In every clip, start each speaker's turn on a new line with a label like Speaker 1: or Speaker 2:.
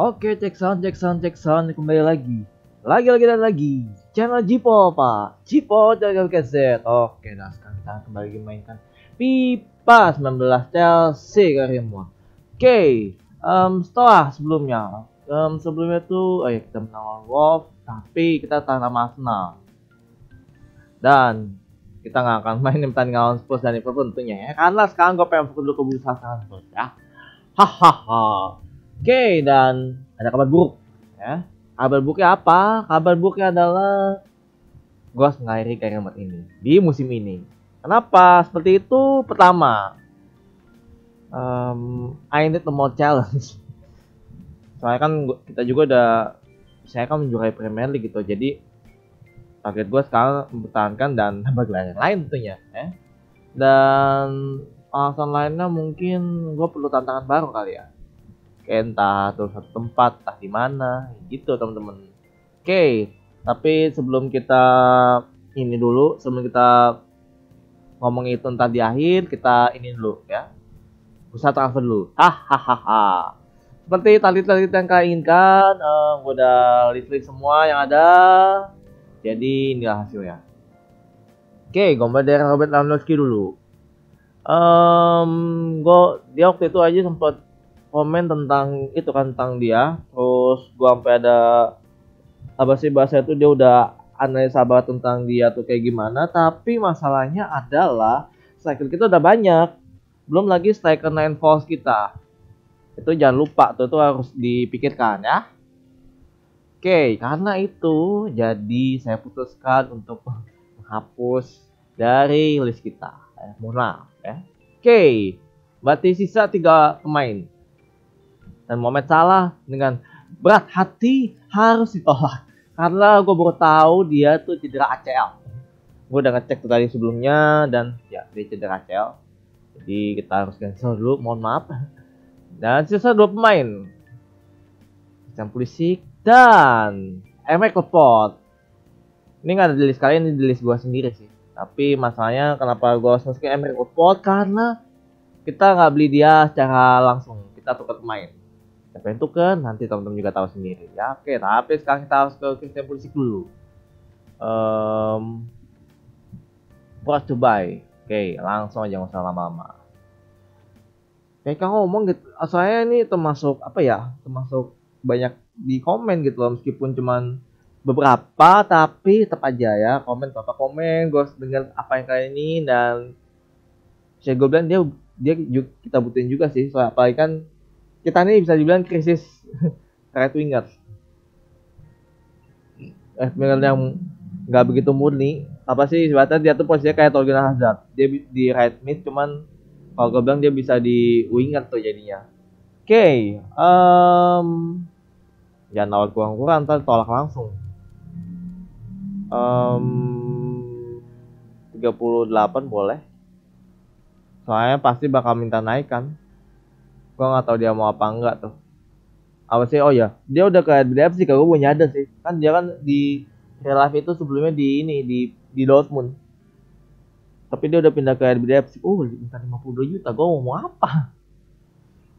Speaker 1: Oke, cek sound, cek sound, cek sound, kembali lagi. Lagi-lagi dan lagi, channel Jipo, Pak. Jipo, channel KZ. Oke, nah sekarang kita kembali mainkan Pipa 19 Chelsea Karimwa. Oke, um, setelah sebelumnya, um, sebelumnya tuh, oh eh, iya, kita menang Wolf, tapi kita tanam Arsenal. Dan kita nggak akan main di pertandingan lawan Spurs dan Liverpool tentunya ya. Karena sekarang gue pengen fokus dulu ke bursa sekarang ya. Hahaha. Oke, dan ada kabar buruk ya. Kabar buruknya apa? Kabar buruknya adalah gue harus mengakhiri karir ini di musim ini. Kenapa? Seperti itu pertama. Um, I need a more challenge. Soalnya kan kita juga udah saya kan menjuarai Premier League gitu. Jadi target gue sekarang mempertahankan dan tambah gelar yang lain tentunya. Eh? Dan alasan lainnya mungkin gue perlu tantangan baru kali ya entah atau satu tempat entah di mana gitu teman-teman oke tapi sebelum kita ini dulu sebelum kita ngomong itu entah di akhir kita ini dulu ya usah transfer dulu hahaha seperti tali-tali yang kalian inginkan uh, eh, gue udah listrik semua yang ada jadi inilah hasilnya oke okay, gombal dari Robert Lewandowski dulu um, gue dia waktu itu aja sempat komen tentang itu kan tentang dia terus gua sampai ada apa sih bahasa itu dia udah analisa banget tentang dia tuh kayak gimana tapi masalahnya adalah striker kita udah banyak belum lagi striker nine falls kita itu jangan lupa tuh itu harus dipikirkan ya oke karena itu jadi saya putuskan untuk menghapus dari list kita eh, murah ya oke berarti sisa tiga pemain dan Mohamed Salah dengan berat hati harus ditolak. Karena gue baru tahu dia tuh cedera ACL. Gue udah ngecek tuh tadi sebelumnya dan ya dia cedera ACL. Jadi kita harus cancel dulu, mohon maaf. Dan sisa dua pemain. Christian Pulisic dan Emek Laporte. Ini gak ada di list kalian, ini di list gue sendiri sih. Tapi masalahnya kenapa gue harus masukin Emek Laporte karena kita nggak beli dia secara langsung. Kita tukar pemain siapa yang tuker? Kan nanti teman-teman juga tahu sendiri ya oke tapi sekarang kita harus ke Christian polisi dulu um, Bros Dubai oke langsung aja nggak usah lama-lama mereka ngomong gitu saya ini termasuk apa ya termasuk banyak di komen gitu loh meskipun cuman beberapa tapi tetap aja ya komen apa komen gue dengar apa yang kalian ini dan saya gue bilang dia dia kita butuhin juga sih soalnya apalagi kan kita ini bisa dibilang krisis right winger eh, right winger yang nggak begitu murni apa sih sebetulnya dia tuh posisinya kayak Torgan Hazard dia di right mid cuman kalau gue bilang dia bisa di winger tuh jadinya oke okay, um, ya, nawar kurang-kurang ntar tolak langsung um, 38 boleh soalnya pasti bakal minta naik kan gue nggak tau dia mau apa enggak tuh apa sih oh ya dia udah ke sih, kalau gue punya ada sih kan dia kan di Real itu sebelumnya di ini di di Dortmund tapi dia udah pindah ke RBDF oh minta 52 juta gue mau apa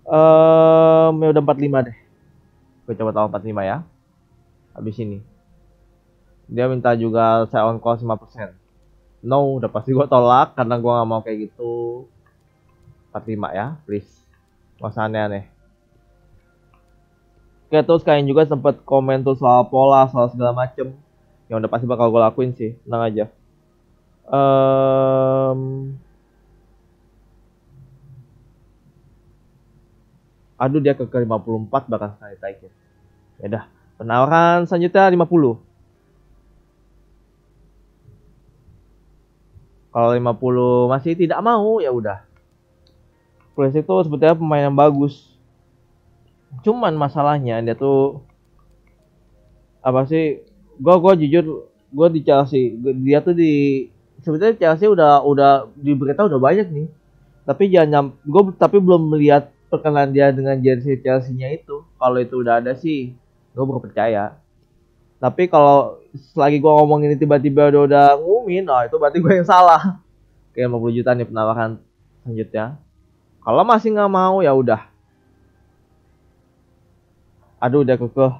Speaker 1: eh ya udah 45 deh gue coba tahu 45 ya habis ini dia minta juga saya on call 5% no udah pasti gue tolak karena gue gak mau kayak gitu 45 ya please Masane nih Oke terus kalian juga sempet komen tuh soal pola soal segala macem yang udah pasti bakal gue lakuin sih tenang aja um, aduh dia ke, 54 bahkan sekali taikin ya udah, penawaran selanjutnya 50 kalau 50 masih tidak mau ya udah Pulisic tuh sebetulnya pemain yang bagus cuman masalahnya dia tuh apa sih gue gue jujur gue di Chelsea dia tuh di sebetulnya Chelsea udah udah di berita udah banyak nih tapi jangan gue tapi belum melihat perkenalan dia dengan jersey Chelsea-nya itu kalau itu udah ada sih gue percaya tapi kalau selagi gue ini tiba-tiba udah udah ngumin nah itu berarti gue yang salah kayak 50 juta nih penawaran selanjutnya kalau masih nggak mau ya udah. Aduh dia kekeh.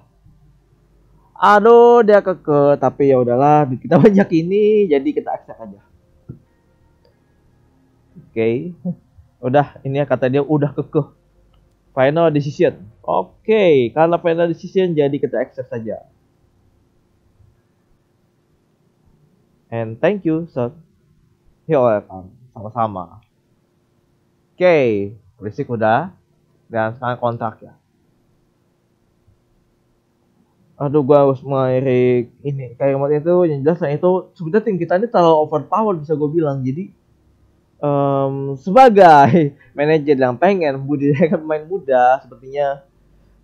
Speaker 1: Aduh dia kekeh tapi ya udahlah kita banyak ini jadi kita accept aja. Oke. Okay. Udah ini ya kata dia udah kekeh. Final decision. Oke, okay. karena final decision jadi kita accept saja. And thank you, sir. You're eh, welcome. Sama-sama. Oke, berisik udah dan sekarang kontrak ya aduh gue harus melirik ini Kayak kalimat itu yang jelas yang itu sebenarnya tim kita ini terlalu overpower bisa gue bilang jadi um, sebagai manajer yang pengen budidaya kan pemain muda sepertinya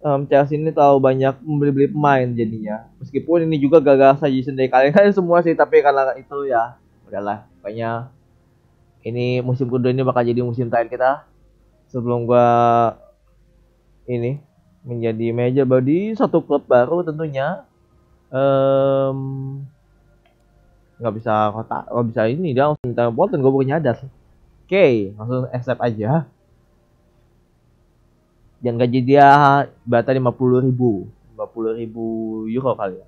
Speaker 1: um, Chelsea ini terlalu banyak membeli-beli pemain jadinya meskipun ini juga gagal saja sendiri kalian kan semua sih tapi karena itu ya udahlah pokoknya ini musim kedua ini bakal jadi musim terakhir kita sebelum gua ini menjadi major body satu klub baru tentunya um, nggak bisa kota nggak bisa ini dia langsung minta dan gue bukannya nyadar oke okay, langsung accept aja dan gaji dia bata lima puluh ribu lima puluh ribu euro kali ya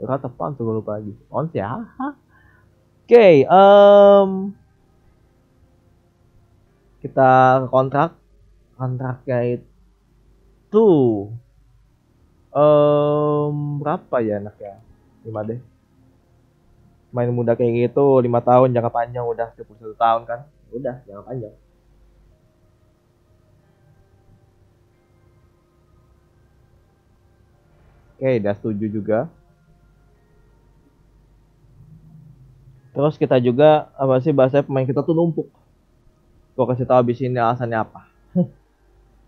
Speaker 1: euro tepat tuh gue lupa lagi on ya oke okay, um, kita kontrak kontraknya itu um, berapa ya ya? lima deh main muda kayak gitu lima tahun jangka panjang udah 21 tahun kan udah jangka panjang oke udah setuju juga terus kita juga apa sih bahasa pemain kita tuh numpuk gue kasih tahu abis ini alasannya apa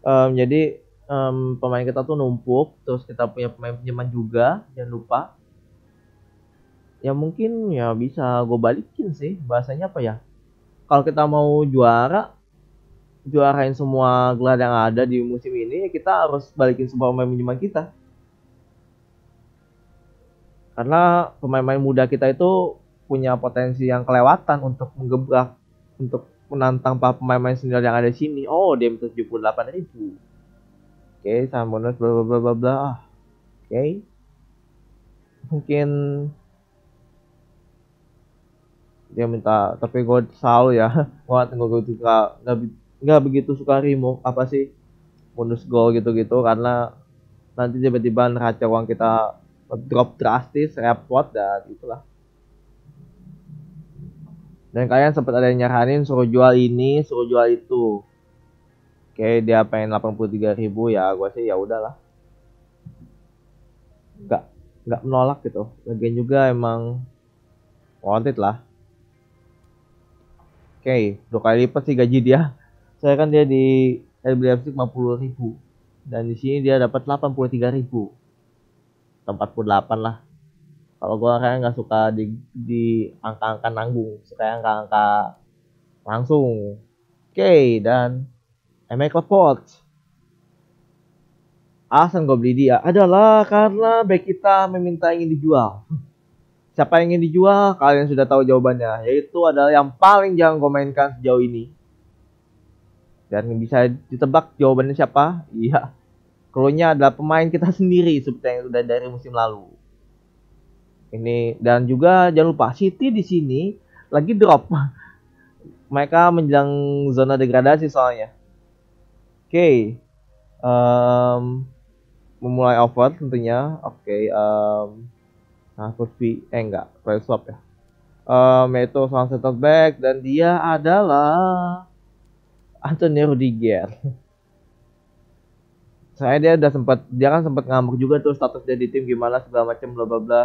Speaker 1: um, jadi um, pemain kita tuh numpuk terus kita punya pemain pinjaman juga jangan lupa ya mungkin ya bisa gue balikin sih bahasanya apa ya kalau kita mau juara juarain semua gelar yang ada di musim ini kita harus balikin semua pemain pinjaman kita karena pemain-pemain muda kita itu punya potensi yang kelewatan untuk menggebrak untuk menantang para pemain-pemain senior yang ada di sini. Oh, dia minta 78 ribu. Oke, okay, sama bonus bla bla bla bla ah, Oke. Okay. Mungkin dia minta tapi gue selalu ya gue tengok gue juga nggak begitu suka remove apa sih bonus goal gitu-gitu karena nanti tiba-tiba neraca uang kita drop drastis repot dan itulah dan kalian sempat ada yang nyaranin suruh jual ini suruh jual itu oke dia pengen 83 ya gue sih ya udahlah nggak nggak menolak gitu lagian juga emang wanted lah oke dua kali lipat sih gaji dia saya kan dia di LBFC 50 ribu dan di sini dia dapat 83 ribu 48 lah kalau gue kayak nggak suka di di angka-angka nanggung suka angka-angka langsung oke okay, dan Emma Port, alasan gue beli dia adalah karena back kita meminta ingin dijual siapa yang ingin dijual kalian sudah tahu jawabannya yaitu adalah yang paling jangan gue mainkan sejauh ini dan bisa ditebak jawabannya siapa iya keluarnya adalah pemain kita sendiri seperti yang sudah dari musim lalu ini dan juga jangan lupa City di sini lagi drop mereka menjelang zona degradasi soalnya oke okay. um, memulai over tentunya oke okay, um, nah kursi eh enggak play swap ya um, yaitu seorang back dan dia adalah Antonio Rudiger saya dia udah sempat dia kan sempat ngambek juga tuh status dia di tim gimana segala macam bla bla bla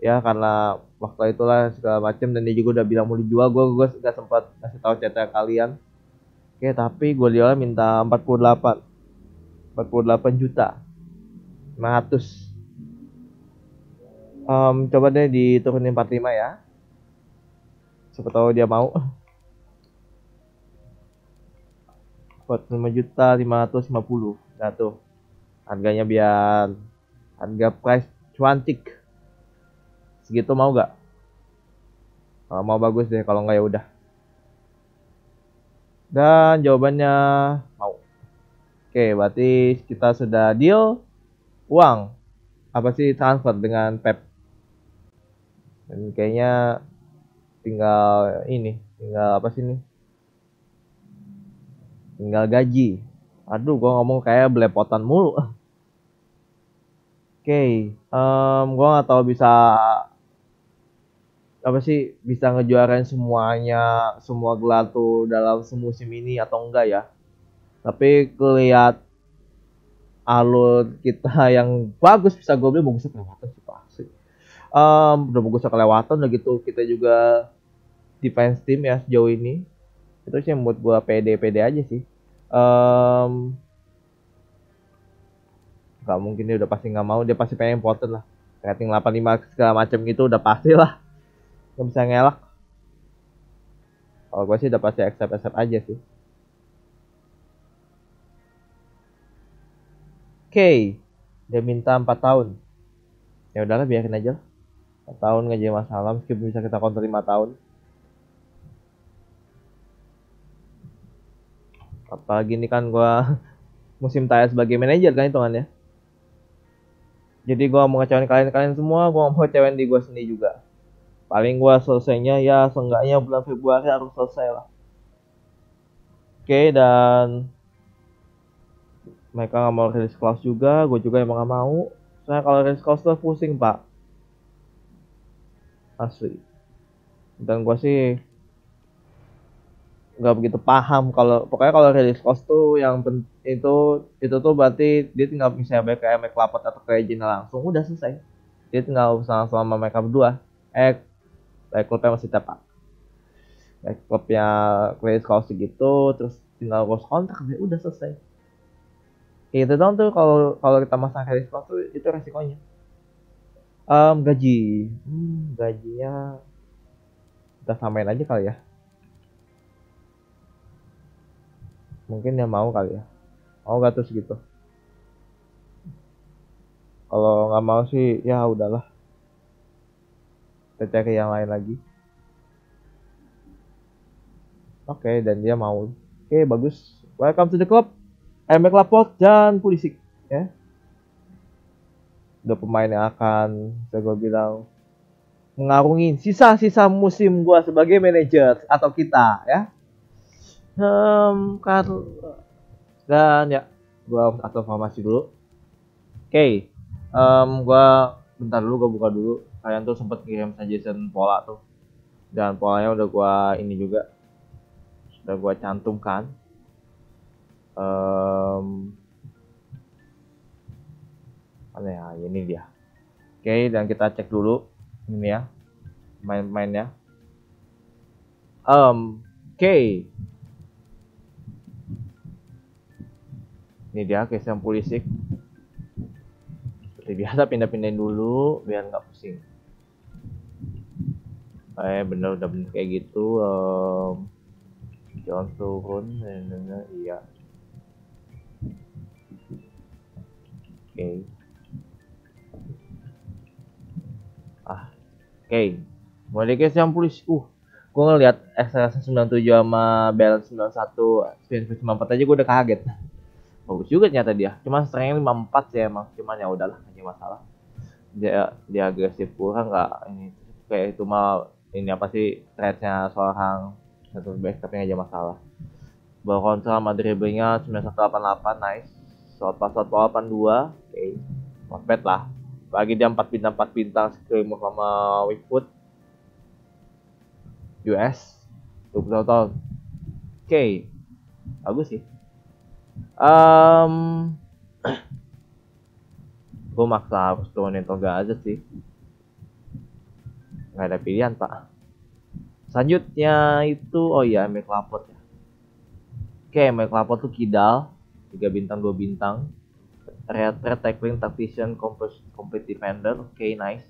Speaker 1: ya karena waktu itulah segala macam dan dia juga udah bilang mau dijual gue gue gak sempat kasih tahu chatnya kalian oke tapi gue dia minta 48 48 juta 500 um, coba deh di diturunin 45 ya siapa tahu dia mau 45 juta 550 nah tuh harganya biar harga price cuantik Segitu mau gak? Kalau mau bagus deh, kalau nggak ya udah. Dan jawabannya mau. Oke, berarti kita sudah deal uang. Apa sih transfer dengan Pep? Dan kayaknya tinggal ini, tinggal apa sih ini? Tinggal gaji. Aduh, gua ngomong kayak belepotan mulu. Oke, okay, um, gua nggak tahu bisa apa sih bisa ngejuarain semuanya semua gelar tuh dalam semusim ini atau enggak ya tapi kelihat alur kita yang bagus bisa gue bilang bagusnya kelewatan sih pasti um, udah bagusnya kelewatan udah gitu kita juga defense team ya sejauh ini itu sih yang buat gue pede pede aja sih um, gak mungkin dia udah pasti nggak mau dia pasti pengen important lah rating 85 segala macam gitu udah pasti lah nggak bisa ngelak kalau gue sih udah pasti accept accept aja sih oke okay. dia minta 4 tahun ya udahlah biarin aja lah 4 tahun nggak jadi masalah meskipun bisa kita counter 5 tahun apalagi ini kan gue musim tayang sebagai manajer kan hitungannya jadi gue mau ngecewain kalian kalian semua gue mau ngecewain di gue sendiri juga paling gua selesainya ya seenggaknya bulan Februari harus selesai lah oke okay, dan mereka nggak mau rilis kelas juga gue juga emang nggak mau saya kalau rilis kelas tuh pusing pak asli dan gue sih nggak begitu paham kalau pokoknya kalau rilis kelas tuh yang itu itu tuh berarti dia tinggal misalnya kayak make lapot atau kayak Jina langsung udah selesai dia tinggal sama sama mereka berdua eh kayak klubnya masih tepat, kayak klubnya kayak kalau segitu terus tinggal close kontrak ya udah selesai Itu gitu dong tuh kalau kalau kita masang credit score tuh itu resikonya um, gaji hmm, gajinya kita samain aja kali ya mungkin yang mau kali ya mau gak tuh segitu kalau nggak mau sih ya udahlah kita cari yang lain lagi oke okay, dan dia mau oke okay, bagus welcome to the club Emek Laporte dan polisi ya dua pemain yang akan saya gue bilang mengarungi sisa-sisa musim gua sebagai manajer atau kita ya um, kar dan ya gua atau farmasi dulu oke okay. um, gue bentar dulu gua buka dulu kalian tuh sempet kirim suggestion pola tuh dan polanya udah gua ini juga udah gua cantumkan um, mana ya ini dia oke dan kita cek dulu ini ya main-mainnya um, oke okay. ini dia case yang polisik seperti biasa pindah-pindahin dulu biar nggak pusing eh bener udah bener kayak gitu um, eh, jangan turun bener, iya oke okay. ah oke okay. mulai guys yang polis uh gue ngeliat XLS 97 sama balance 91 Spin 94 aja gua udah kaget bagus juga ternyata dia cuma strength 54 sih emang cuman ya udahlah hanya masalah dia dia agresif kurang nggak ini kayak itu mah ini apa sih trade-nya seorang center back tapi nggak ada masalah bawa kontrol sama dribblingnya 9188 nice shot pas shot 82 oke okay. not bad lah bagi dia 4 bintang 4 bintang scream sama Wickwood US 20 tahun oke okay. bagus sih um gue maksa harus turunin toga aja sih nggak ada pilihan pak selanjutnya itu oh iya Mike Lapot ya oke Mike Lapot tuh kidal 3 bintang dua bintang red tackling tactician complete defender oke okay, nice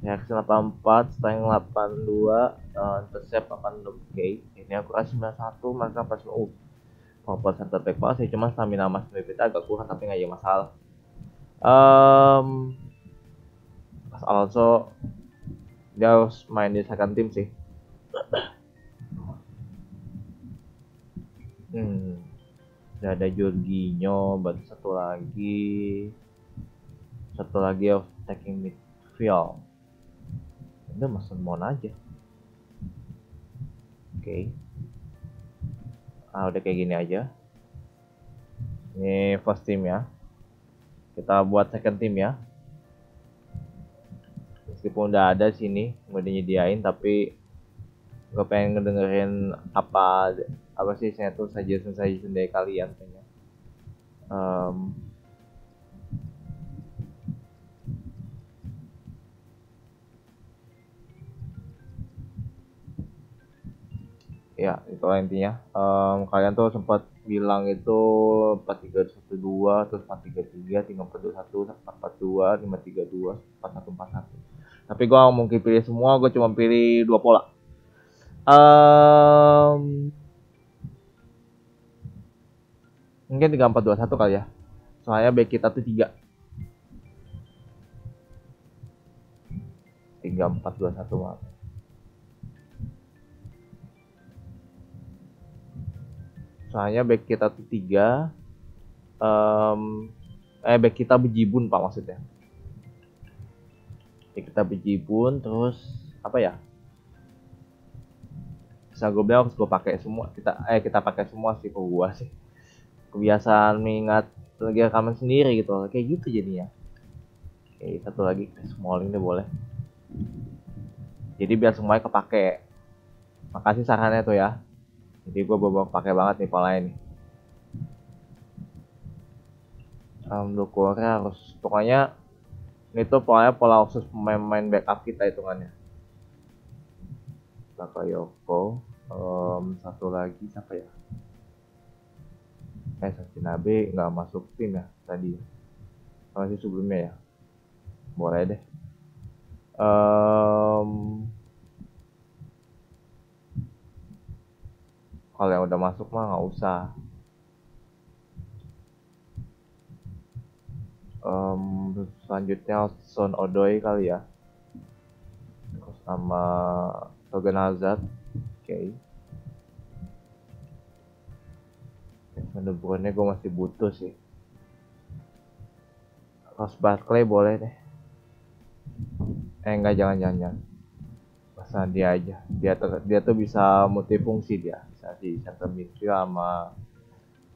Speaker 1: reaction 84 strength 82 uh, intercept 86 oke ini aku akurasi 91 maka pas mau uh, kompor center back pas ya cuma stamina mas BPT agak kurang tapi nggak ada masalah um, also Alonso dia harus main di second team sih hmm udah ada Jorginho baru satu lagi satu lagi of taking midfield udah masuk Mon aja oke okay. ah udah kayak gini aja ini first team ya kita buat second team ya meskipun udah ada sini udah dinyediain tapi gue pengen ngedengerin apa apa sih saya tuh suggestion suggestion dari kalian punya um, ya itu intinya um, kalian tuh sempat bilang itu 4312 terus 433 341 442 532 4141 tapi gue mungkin pilih semua gue cuma pilih dua pola um, mungkin tiga empat dua satu kali ya soalnya back kita tuh tiga tiga empat dua satu maaf soalnya back kita tuh tiga um, eh back kita bejibun pak maksudnya ya kita pun terus apa ya bisa gue bilang harus gue pakai semua kita eh kita pakai semua sih kok gue sih kebiasaan mengingat lagi rekaman sendiri gitu kayak gitu jadinya oke satu lagi eh, smalling deh boleh jadi biar semuanya kepake makasih sarannya tuh ya jadi gue bawa pakai banget nih pola ini um, harus pokoknya ini tuh pokoknya pola khusus pemain-pemain backup kita hitungannya Takayoko um, satu lagi siapa ya eh Sakinabe nggak masuk tim ya tadi Kalau sih sebelumnya ya boleh deh um, kalau yang udah masuk mah nggak usah um, selanjutnya Son Odoi kali ya sama Togan Hazard oke okay. menurutnya gue masih butuh sih Ross Barclay boleh deh eh enggak jangan jangan, jangan. dia aja dia ter, dia tuh bisa multifungsi dia bisa di center midfield sama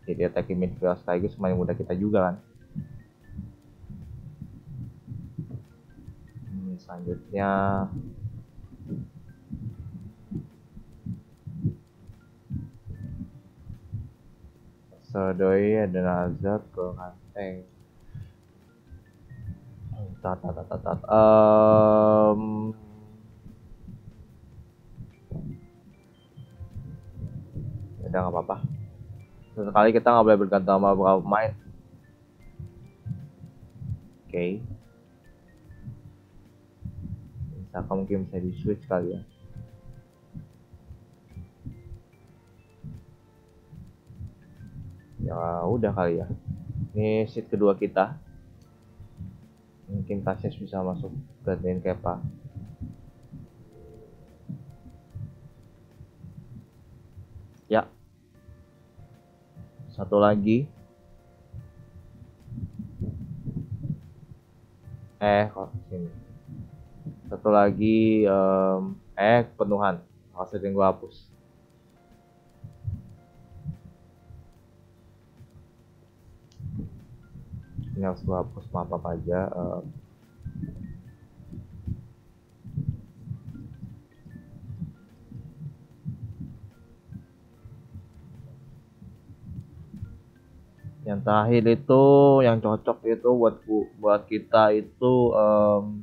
Speaker 1: jadi ya, attacking midfield sekaligus semuanya muda kita juga kan selanjutnya Sodoi adalah azab penganteng tat tat tat tat um, ya udah nggak apa-apa sekali kita nggak boleh bergantung sama pemain oke okay. Saka nah, mungkin bisa di switch kali ya ya udah kali ya ini seat kedua kita mungkin tasnya bisa masuk gantiin Kepa ya satu lagi eh kok sini satu lagi um, eh penuhan hasil yang gue hapus ini harus gue hapus maaf apa aja um, yang terakhir itu yang cocok itu buat buat kita itu um,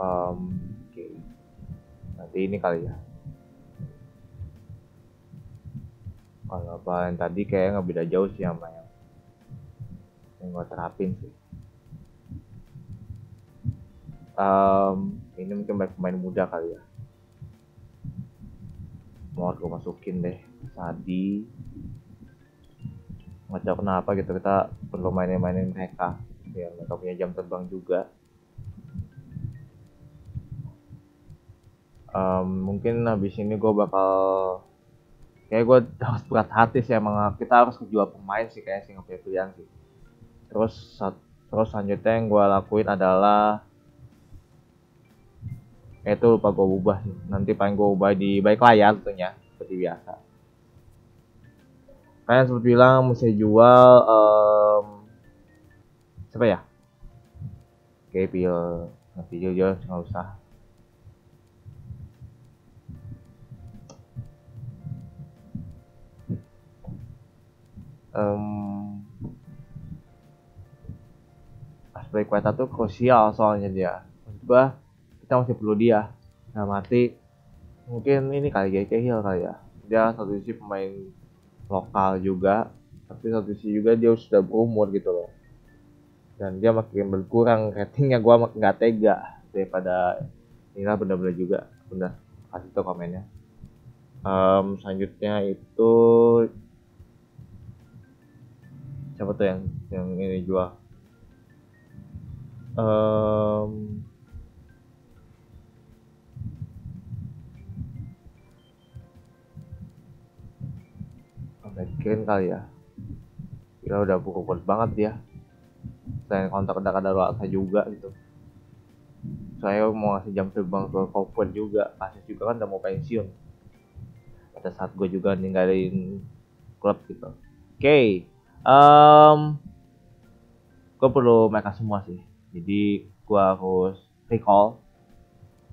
Speaker 1: um, oke okay. nanti ini kali ya kalau apa yang tadi kayak nggak beda jauh sih sama yang yang gue terapin sih um, ini mungkin banyak pemain muda kali ya mau gue masukin deh tadi nggak tahu kenapa gitu kita perlu mainin-mainin mereka biar mereka punya jam terbang juga um, mungkin habis ini gue bakal kayak gue harus berat hati sih emang kita harus jual pemain sih kayak sih pilihan sih terus terus selanjutnya yang gue lakuin adalah eh, itu lupa gue ubah sih. nanti paling gue ubah di baik layar tentunya seperti biasa kalian sempat bilang mesti jual um, siapa ya kayak pil nanti jual nggak usah um, aspek kuota tuh krusial soalnya dia bah kita masih perlu dia nah mati mungkin ini kali ya kehil kali ya dia satu sisi pemain lokal juga tapi satu sisi juga dia sudah berumur gitu loh dan dia makin berkurang ratingnya Gua nggak tega daripada inilah benda-benda juga benda kasih tuh komennya um, selanjutnya itu siapa tuh yang yang ini jual um, Backend kali ya Gila udah buku kuat banget ya. Saya kontak udah ada luasa juga gitu Saya mau ngasih jam terbang ke Copen juga Kasih juga kan udah mau pensiun Pada saat gue juga ninggalin klub gitu Oke okay um, gue perlu mereka semua sih jadi gue harus recall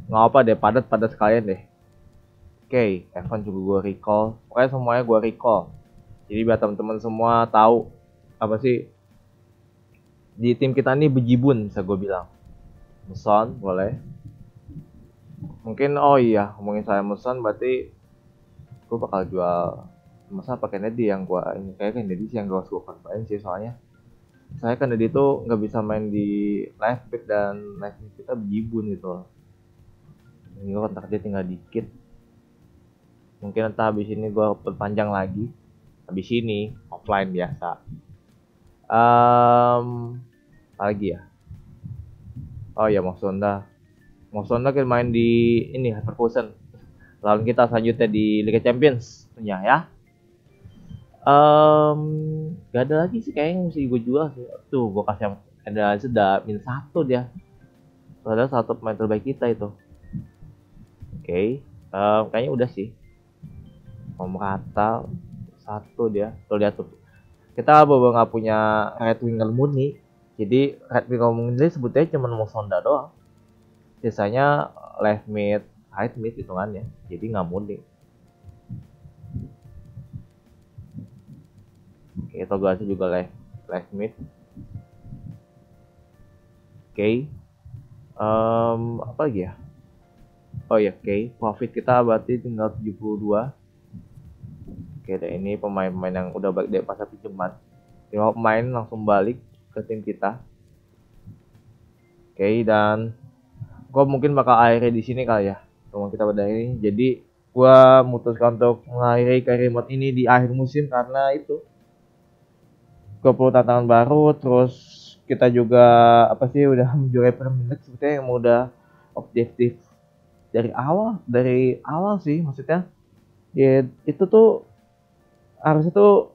Speaker 1: nggak apa deh padat padat sekalian deh oke okay, Evan juga gue recall pokoknya semuanya gue recall jadi biar teman-teman semua tahu apa sih di tim kita ini bejibun bisa gue bilang Muson boleh mungkin oh iya ngomongin saya Muson berarti gue bakal jual masa pakai Nedi yang gua ini kayak Nedi sih yang gua suka main sih soalnya saya kan Nedi itu nggak bisa main di live back dan live back kita bejibun gitu ini gua kontak dia tinggal dikit mungkin entah habis ini gua perpanjang lagi habis ini offline biasa um, lagi ya oh ya maksudnya maksudnya kan main di ini Hyperfusion lalu kita selanjutnya di Liga Champions punya ya um, gak ada lagi sih kayaknya mesti gue jual sih tuh gue kasih ada sudah minus satu dia soalnya satu pemain terbaik kita itu oke okay. um, kayaknya udah sih rata satu dia tuh lihat tuh kita bawa nggak punya red winger murni jadi red winger murni sebetulnya cuma mau sonda doang sisanya left mid right mid hitungannya jadi nggak murni Togasi juga live live meet oke okay. um, apa lagi ya oh ya oke profit kita berarti tinggal 72 oke okay, dan ini pemain-pemain yang udah balik dari pasar pinjaman lima pemain langsung balik ke tim kita oke dan gue mungkin bakal akhirnya di sini kali ya teman kita pada ini jadi gue memutuskan untuk mengakhiri ke remote ini di akhir musim karena itu 20 tantangan baru terus kita juga apa sih udah menjuarai menit sebetulnya yang udah objektif dari awal dari awal sih maksudnya ya itu tuh harusnya tuh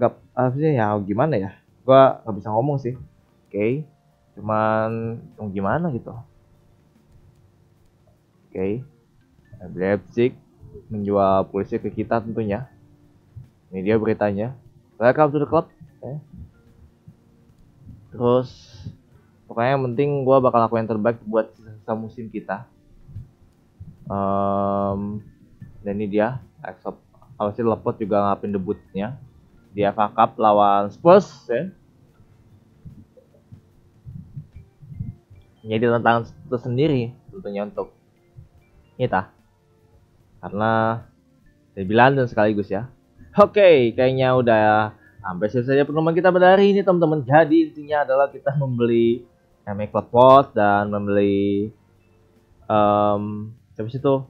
Speaker 1: gak harusnya ya gimana ya gua nggak bisa ngomong sih oke okay. cuman gimana gitu oke okay. Leipzig menjual polisi ke kita tentunya ini dia beritanya welcome to the club eh? terus pokoknya yang penting gue bakal lakuin yang terbaik buat sisa musim kita um, dan ini dia Exop sih lepot juga ngapain debutnya Dia FA Cup lawan Spurs ya jadi tantangan tersendiri tentunya untuk kita karena bilang London sekaligus ya Oke, okay, kayaknya udah sampai selesai penumpang kita pada hari ini teman-teman. Jadi intinya adalah kita membeli MX Pot dan membeli um, habis sih tuh?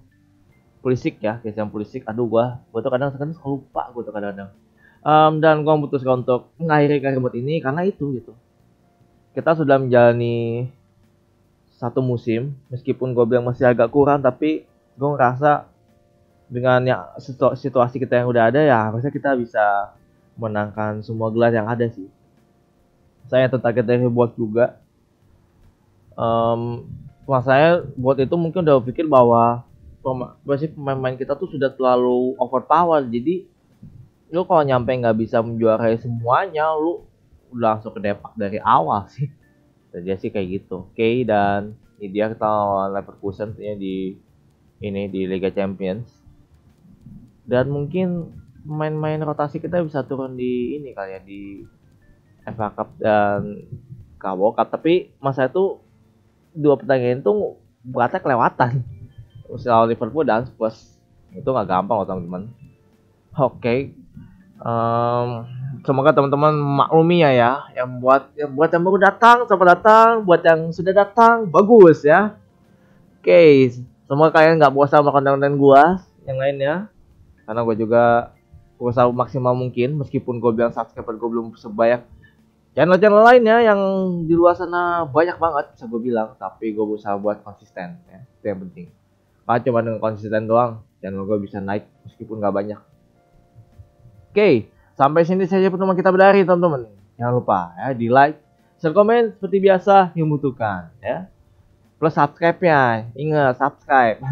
Speaker 1: ya, yang polisik. Aduh gua, gua tuh kadang kadang lupa gua tuh kadang-kadang. Um, dan gua memutuskan untuk mengakhiri karir buat ini karena itu gitu. Kita sudah menjalani satu musim, meskipun gua bilang masih agak kurang, tapi gua ngerasa dengan ya, situasi kita yang udah ada ya harusnya kita bisa menangkan semua gelar yang ada sih. Saya tetap kita buat juga. Um, saya buat itu mungkin udah pikir bahwa masih pemain-pemain kita tuh sudah terlalu overpower jadi lu kalau nyampe nggak bisa menjuarai semuanya lu udah langsung ke depak dari awal sih terjadi sih kayak gitu oke okay, dan ini dia kita lawan Leverkusen di ini di Liga Champions dan mungkin pemain-pemain rotasi kita bisa turun di ini kali ya di FA Cup dan Kawo Cup tapi masa itu dua pertandingan itu berarti kelewatan lawan Liverpool dan Spurs itu nggak gampang loh teman-teman oke okay. um, semoga teman-teman maklumi ya ya yang buat yang buat yang baru datang sama datang buat yang sudah datang bagus ya oke okay. semoga kalian nggak bosan sama konten-konten gua yang lainnya karena gue juga berusaha maksimal mungkin meskipun gue bilang subscriber gue belum sebanyak channel-channel lainnya yang di luar sana banyak banget bisa gue bilang tapi gue berusaha buat konsisten ya itu yang penting karena cuma dengan konsisten doang channel gue bisa naik meskipun gak banyak oke sampai sini saja pertemuan kita berdari teman-teman jangan lupa ya di like share komen seperti biasa yang butuhkan ya plus subscribe-nya ingat subscribe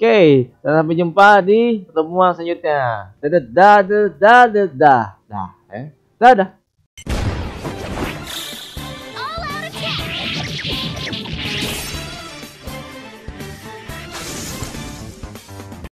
Speaker 1: Oke, okay, sampai jumpa di pertemuan selanjutnya. Dadah, dadah, dadah, dadah, dadah, eh, dadah.